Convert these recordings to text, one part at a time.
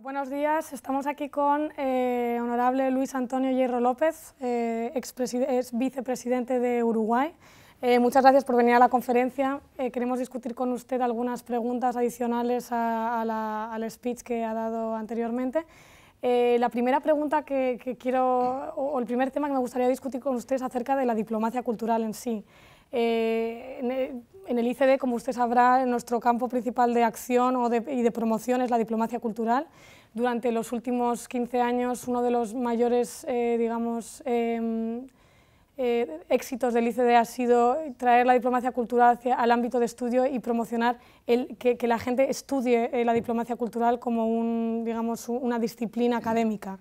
Buenos días, estamos aquí con eh, honorable Luis Antonio Hierro López, eh, ex vicepresidente de Uruguay. Eh, muchas gracias por venir a la conferencia. Eh, queremos discutir con usted algunas preguntas adicionales al speech que ha dado anteriormente. Eh, la primera pregunta que, quiero, o el primer tema que me gustaría discutir con usted es acerca de la diplomacia cultural en sí en el ICD, como usted sabrá, nuestro campo principal de acción y de promoción es la diplomacia cultural. Durante los últimos 15 años, uno de los mayores, eh, digamos, em, eh, éxitos del ICD ha sido traer la diplomacia cultural al ámbito de estudio y promocionar el, que, la gente estudie eh, la diplomacia cultural como un, digamos, una disciplina académica.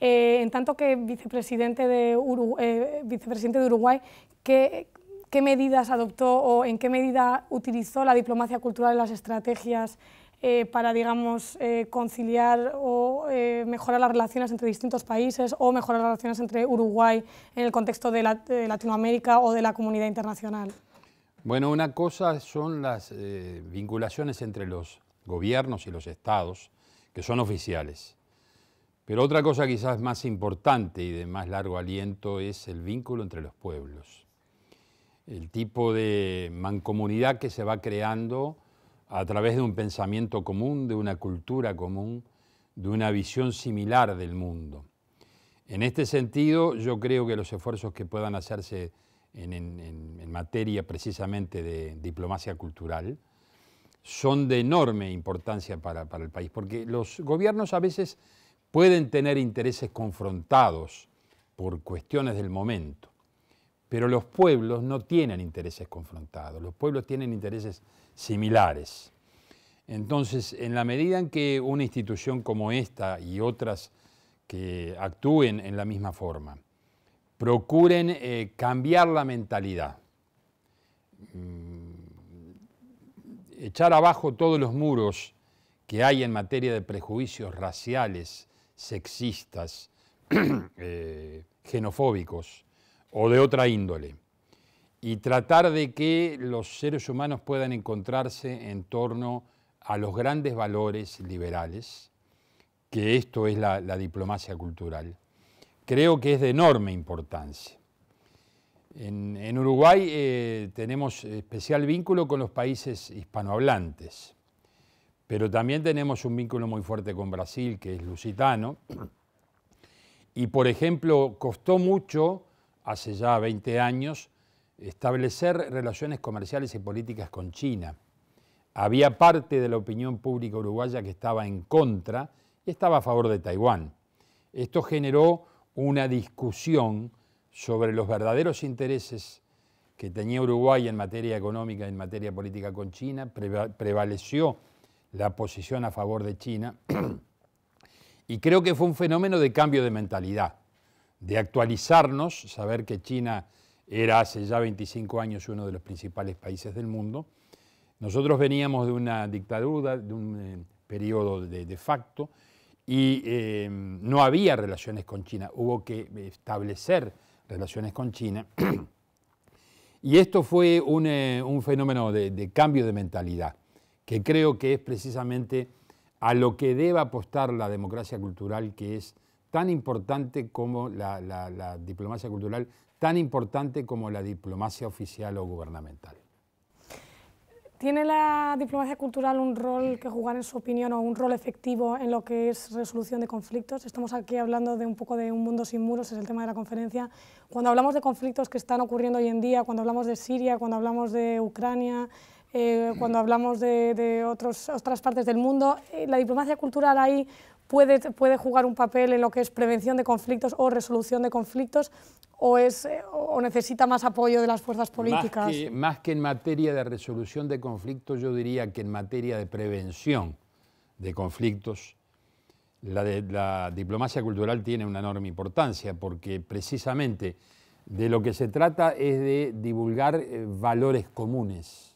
en tanto que vicepresidente de, vicepresidente de Uruguay, que qué medidas adoptó o en qué medida utilizó la diplomacia cultural en las estrategias eh, para, digamos, eh, conciliar o eh, mejorar las relaciones entre distintos países o mejorar las relaciones entre Uruguay en el contexto de Latinoamérica o de la comunidad internacional? Bueno, una cosa son las vinculaciones entre los gobiernos y los estados, que son oficiales. Pero otra cosa quizás más importante y de más largo aliento es el vínculo entre los pueblos el tipo de mancomunidad que se va creando a través de un pensamiento común, de una cultura común, de una visión similar del mundo. En este sentido, yo creo que los esfuerzos que puedan hacerse en, materia precisamente de diplomacia cultural son de enorme importancia para el país, porque los gobiernos a veces pueden tener intereses confrontados por cuestiones del momento pero los pueblos no tienen intereses confrontados, los pueblos tienen intereses similares. Entonces, en la medida en que una institución como esta y otras que actúen en la misma forma, procuren eh, cambiar la mentalidad, mm, echar abajo todos los muros que hay en materia de prejuicios raciales, sexistas, eh, xenofóbicos, o de otra índole, y tratar de que los seres humanos puedan encontrarse en torno a los grandes valores liberales, que esto es la, diplomacia cultural, creo que es de enorme importancia. En, Uruguay eh, tenemos especial vínculo con los países hispanohablantes, pero también tenemos un vínculo muy fuerte con Brasil, que es lusitano, y por ejemplo, costó mucho hace ya 20 años, establecer relaciones comerciales y políticas con China. Había parte de la opinión pública uruguaya que estaba en contra y estaba a favor de Taiwán. Esto generó una discusión sobre los verdaderos intereses que tenía Uruguay en materia económica y en materia política con China. Prevaleció la posición a favor de China y creo que fue un fenómeno de cambio de mentalidad de actualizarnos, saber que China era hace ya 25 años uno de los principales países del mundo. Nosotros veníamos de una dictadura, de un eh, periodo de, de facto, y eh, no había relaciones con China, hubo que establecer relaciones con China. y esto fue eh, un, fenómeno de, de, cambio de mentalidad, que creo que es precisamente a lo que debe apostar la democracia cultural, que es tan importante como la, diplomacia cultural, tan importante como la diplomacia oficial o gubernamental. ¿Tiene la diplomacia cultural un rol que jugar, en su opinión, o un rol efectivo en lo que es resolución de conflictos? Estamos aquí hablando de un poco de un mundo sin muros, es el tema de la conferencia. Cuando hablamos de conflictos que están ocurriendo hoy en día, cuando hablamos de Siria, cuando hablamos de Ucrania, eh, cuando hablamos de, otras partes del mundo, eh, ¿la diplomacia cultural ahí puede, jugar un papel en lo que es prevención de conflictos o resolución de conflictos o, es, eh, o necesita más apoyo de las fuerzas políticas? Más que, en materia de resolución de conflictos, yo diría que en materia de prevención de conflictos, la, diplomacia cultural tiene una enorme importancia porque precisamente de lo que se trata es de divulgar eh, valores comunes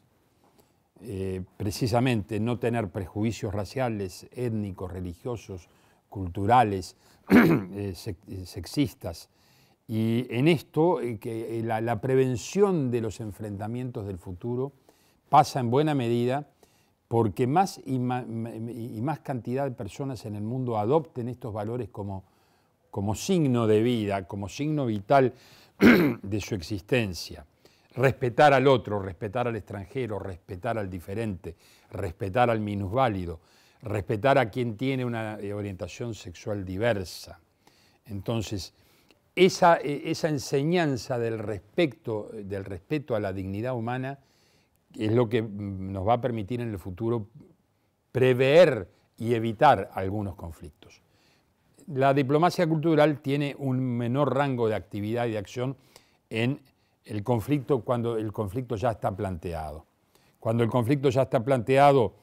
eh, precisamente no tener prejuicios raciales, étnicos, religiosos, culturales, eh, eh, sexistas. Y en esto, que la, prevención de los enfrentamientos del futuro pasa en buena medida porque más y más, cantidad de personas en el mundo adopten estos valores como signo de vida, como signo vital de su existencia respetar al otro, respetar al extranjero, respetar al diferente, respetar al minusválido, respetar a quien tiene una eh, orientación sexual diversa. Entonces, esa, eh, esa enseñanza del respeto, del respeto a la dignidad humana es lo que mm, nos va a permitir en el futuro prever y evitar algunos conflictos. La diplomacia cultural tiene un menor rango de actividad y de acción en el conflicto cuando el conflicto ya está planteado. Cuando el conflicto ya está planteado,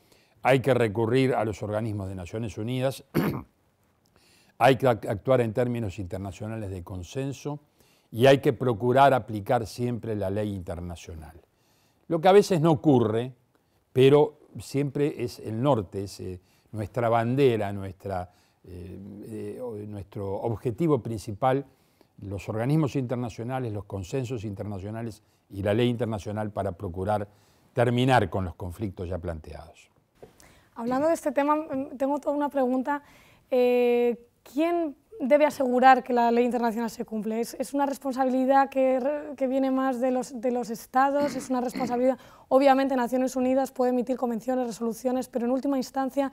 hay que recurrir a los organismos de Naciones Unidas, hay que actuar en términos internacionales de consenso y hay que procurar aplicar siempre la ley internacional. Lo que a veces no ocurre, pero siempre es el norte, es eh, nuestra bandera, eh, eh, nuestro objetivo principal los organismos internacionales, los consensos internacionales y la ley internacional para procurar terminar con los conflictos ya planteados. Hablando de este tema, mm, tengo toda una pregunta. Eh, ¿Quién debe asegurar que la ley internacional se cumple? ¿Es, una responsabilidad que, que, viene más de los, de los estados? ¿Es una responsabilidad? Obviamente Naciones Unidas puede emitir convenciones, resoluciones, pero en última instancia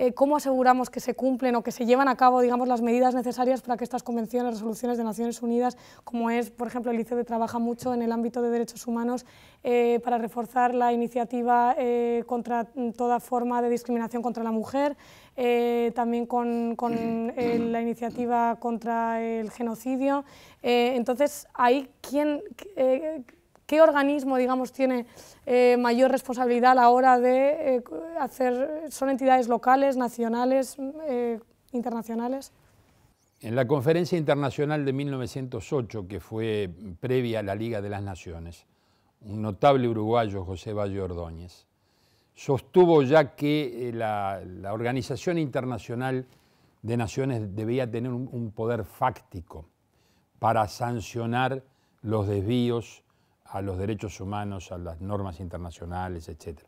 eh, cómo aseguramos que se cumplen o que se llevan a cabo digamos, las medidas necesarias para que estas convenciones, resoluciones de Naciones Unidas, como es, por ejemplo, el ICED trabaja mucho en el ámbito de derechos humanos eh, para reforzar la iniciativa eh, contra toda forma de discriminación contra la mujer, también con, la iniciativa contra el genocidio. entonces, ¿hay ¿quién, ¿Qué organismo, digamos, tiene eh, mayor responsabilidad a la hora de eh, hacer, son entidades locales, nacionales, eh, internacionales? En la conferencia internacional de 1908, que fue previa a la Liga de las Naciones, un notable uruguayo, José Valle Ordóñez, sostuvo ya que la, Organización Internacional de Naciones debía tener un poder fáctico para sancionar los desvíos a los derechos humanos, a las normas internacionales, etc.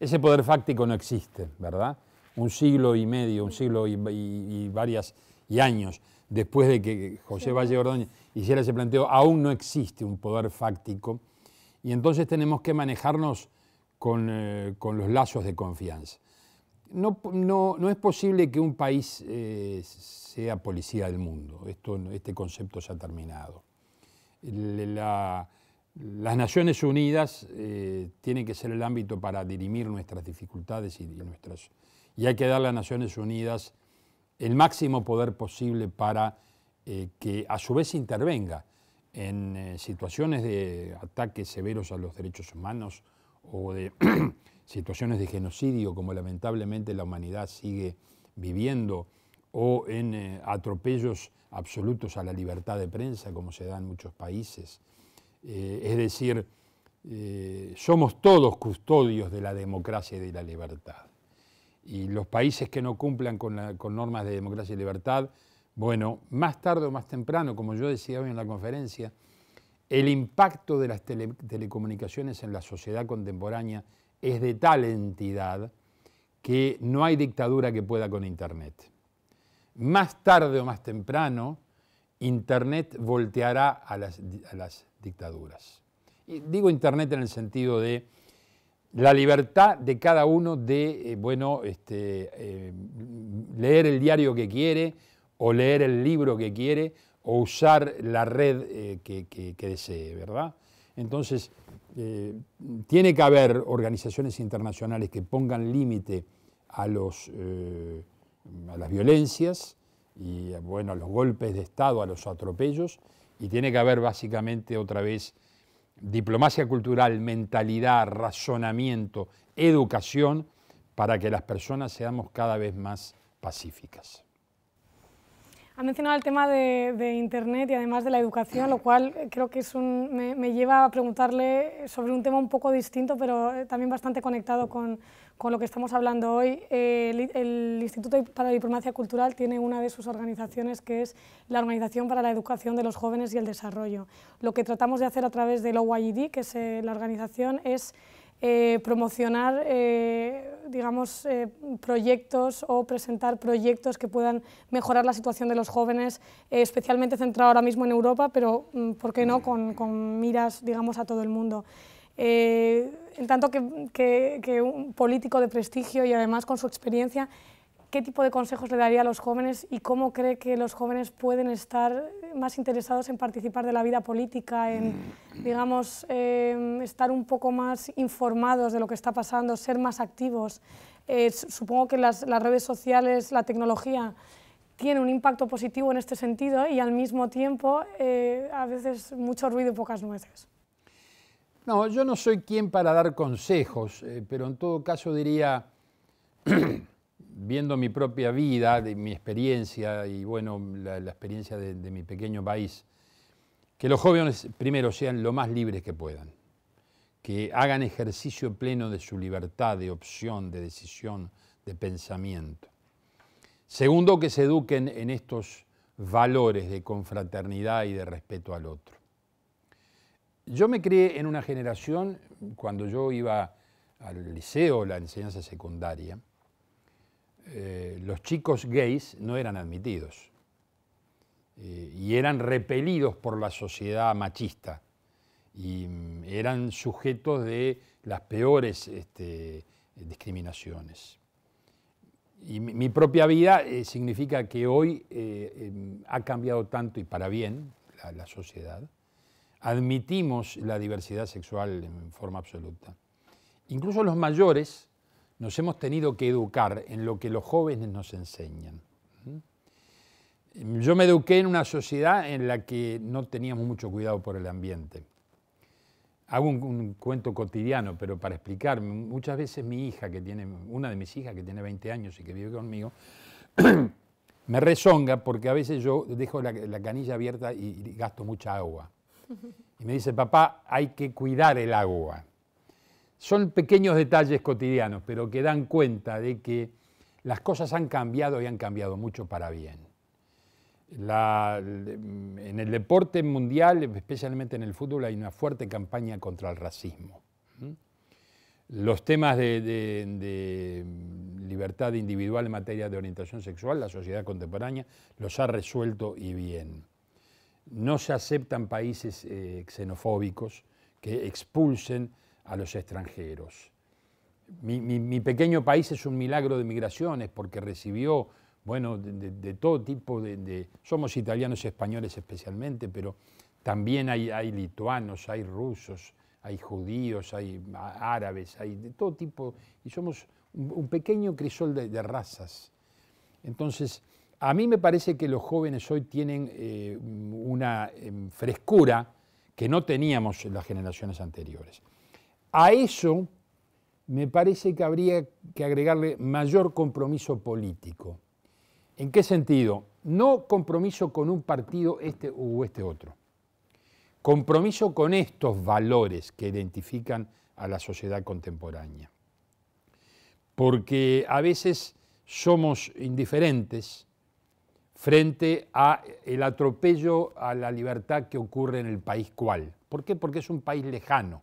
Ese poder fáctico no existe, ¿verdad? Un siglo y medio, un siglo y, y, varias y años después de que José Valle Ordóñez hiciera ese planteo, aún no existe un poder fáctico y entonces tenemos que manejarnos con, eh, los lazos de confianza. No, no, es posible que un país eh, sea policía del mundo, Esto, este concepto se ha terminado. La, las Naciones Unidas eh, tienen que ser el ámbito para dirimir nuestras dificultades y, y hay que dar a las Naciones Unidas el máximo poder posible para eh, que a su vez intervenga en eh, situaciones de ataques severos a los derechos humanos o de situaciones de genocidio como lamentablemente la humanidad sigue viviendo o en atropellos absolutos a la libertad de prensa como se da en muchos países. Eh, es decir, eh, somos todos custodios de la democracia y de la libertad. Y los países que no cumplan con, normas de democracia y libertad, bueno, más tarde o más temprano, como yo decía hoy en la conferencia, el impacto de las telecomunicaciones en la sociedad contemporánea es de tal entidad que no hay dictadura que pueda con Internet. Más tarde o más temprano, Internet volteará a las, dictaduras. Y digo Internet en el sentido de la libertad de cada uno de, eh, bueno, este, eh, leer el diario que quiere o leer el libro que quiere o usar la red eh, que, desee, ¿verdad? Entonces, tiene que haber organizaciones internacionales que pongan límite a, a las violencias, y bueno, a los golpes de Estado, a los atropellos, y tiene que haber básicamente otra vez diplomacia cultural, mentalidad, razonamiento, educación, para que las personas seamos cada vez más pacíficas. Ha mencionado el tema de, Internet y además de la educación, lo cual creo que es me, lleva a preguntarle sobre un tema un poco distinto, pero eh, también bastante conectado con, con lo que estamos hablando hoy, el, Instituto para la Diplomacia Cultural tiene una de sus organizaciones que es la Organización para la Educación de los Jóvenes y el Desarrollo. Lo que tratamos de hacer a través del OYD, que es eh, la organización, es eh, promocionar, eh, digamos, proyectos o presentar proyectos que puedan mejorar la situación de los jóvenes, especialmente centrado ahora mismo en Europa, pero, mm, ¿por qué no?, con, con miras, digamos, a todo el mundo. Eh, en tanto que, un político de prestigio y además con su experiencia, ¿qué tipo de consejos le daría a los jóvenes y cómo cree que los jóvenes pueden estar más interesados en participar de la vida política, en, mm. digamos, em, estar un poco más informados de lo que está pasando, ser más activos? Eh, supongo que las, redes sociales, la tecnología, tiene un impacto positivo en este sentido y al mismo tiempo eh, a veces mucho ruido y pocas nueces. No, yo no soy quien para dar consejos, eh, pero en todo caso diría, viendo mi propia vida, mi experiencia y bueno, la, experiencia de mi pequeño país, que los jóvenes primero sean lo más libres que puedan, que hagan ejercicio pleno de su libertad, de opción, de decisión, de pensamiento. Segundo, que se eduquen en estos valores de confraternidad y de respeto al otro. Yo me crié en una generación, cuando yo iba al liceo, la enseñanza secundaria, eh, los chicos gays no eran admitidos eh, y eran repelidos por la sociedad machista y mm, eran sujetos de las peores este, discriminaciones. Y mi, propia vida eh, significa que hoy em, ha cambiado tanto y para bien la sociedad admitimos la diversidad sexual en forma absoluta. Incluso los mayores nos hemos tenido que educar en lo que los jóvenes nos enseñan. Yo me eduqué en una sociedad en la que no teníamos mucho cuidado por el ambiente. Hago un, cuento cotidiano, pero para explicarme, muchas veces mi hija, que tiene, una de mis hijas que tiene 20 años y que vive conmigo, me rezonga porque a veces yo dejo la canilla abierta y gasto mucha agua. Y me dice, papá, hay que cuidar el agua. Son pequeños detalles cotidianos, pero que dan cuenta de que las cosas han cambiado y han cambiado mucho para bien. Mm, en el deporte mundial, especialmente en el fútbol, hay una fuerte campaña contra el racismo. Los temas de mm, libertad individual en materia de orientación sexual, la sociedad contemporánea los ha resuelto y bien no se aceptan países eh, xenofóbicos que expulsen a los extranjeros. Mi, pequeño país es un milagro de migraciones porque recibió, bueno, de, todo tipo de, Somos italianos y españoles especialmente, pero también hay, lituanos, hay rusos, hay judíos, hay árabes, hay de todo tipo. Y somos un, un pequeño crisol de razas. Entonces, a mí me parece que los jóvenes hoy tienen eh, una eh, frescura que no teníamos en las generaciones anteriores. A eso me parece que habría que agregarle mayor compromiso político. ¿En qué sentido? No compromiso con un partido este u este otro. Compromiso con estos valores que identifican a la sociedad contemporánea. Porque a veces somos indiferentes frente a el atropello a la libertad que ocurre en el país cual. ¿Por qué? Porque es un país lejano.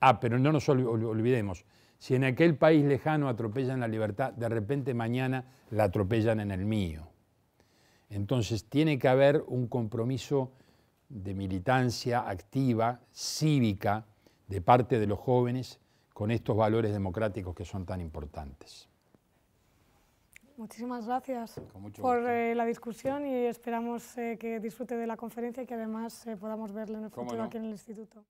Ah, pero no nos olvidemos, si en aquel país lejano atropellan la libertad, de repente mañana la atropellan en el mío. Entonces tiene que haber un compromiso de militancia activa, cívica, de parte de los jóvenes con estos valores democráticos que son tan importantes. Muchísimas gracias por eh, la discusión y esperamos eh, que disfrute de la conferencia y que además eh, podamos verle en el futuro aquí en el instituto.